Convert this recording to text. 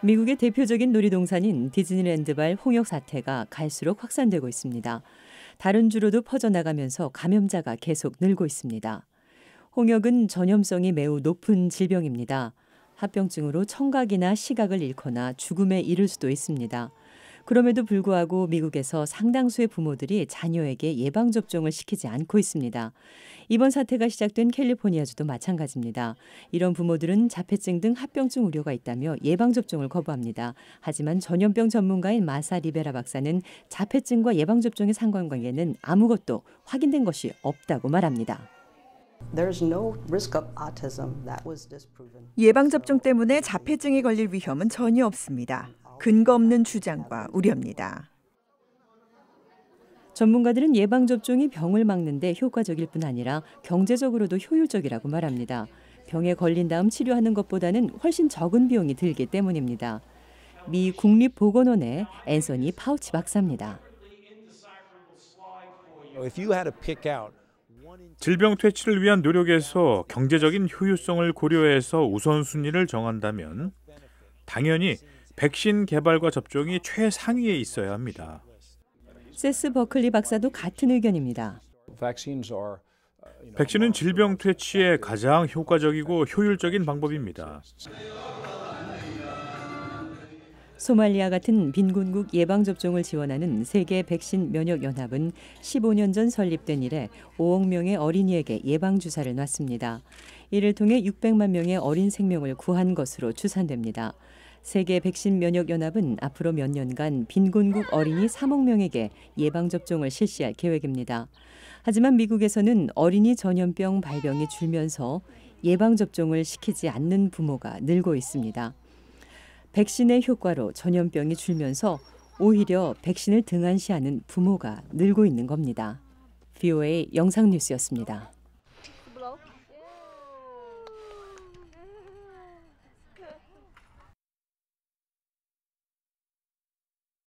미국의 대표적인 놀이동산인 디즈니랜드발 홍역 사태가 갈수록 확산되고 있습니다. 다른 주로도 퍼져나가면서 감염자가 계속 늘고 있습니다. 홍역은 전염성이 매우 높은 질병입니다. 합병증으로 청각이나 시각을 잃거나 죽음에 이를 수도 있습니다. 그럼에도 불구하고 미국에서 상당수의 부모들이 자녀에게 예방접종을 시키지 않고 있습니다. 이번 사태가 시작된 캘리포니아주도 마찬가지입니다. 이런 부모들은 자폐증 등 합병증 우려가 있다며 예방접종을 거부합니다. 하지만 전염병 전문가인 마사 리베라 박사는 자폐증과 예방접종의 상관관계는 아무것도 확인된 것이 없다고 말합니다. 예방접종 때문에 자폐증에 걸릴 위험은 전혀 없습니다. 근거 없는 주장과 우려입니다. 전문가들은 예방접종이 병을 막는데 효과적일 뿐 아니라 경제적으로도 효율적이라고 말합니다. 병에 걸린 다음 치료하는 것보다는 훨씬 적은 비용이 들기 때문입니다. 미 국립보건원의 앤서니 파우치 박사입니다. 질병 퇴치를 위한 노력에서 경제적인 효율성을 고려해서 우선순위를 정한다면 당연히 백신 개발과 접종이 최상위에 있어야 합니다. 세스 버클리 박사도 같은 의견입니다. 백신은 질병 퇴치에 가장 효과적이고 효율적인 방법입니다. 소말리아 같은 빈곤국 예방 접종을 지원하는 세계 백신 면역 연합은 15년 전 설립된 이래 5억 명의 어린이에게 예방 주사를 놨습니다. 이를 통해 600만 명의 어린 생명을 구한 것으로 추산됩니다. 세계 백신 면역 연합은 앞으로 몇 년간 빈곤국 어린이 3억 명에게 예방 접종을 실시할 계획입니다. 하지만 미국에서는 어린이 전염병 발병이 줄면서 예방 접종을 시키지 않는 부모가 늘고 있습니다. 백신의 효과로 전염병이 줄면서 오히려 백신을 등한시하는 부모가 늘고 있는 겁니다. VOA 영상 뉴스였습니다.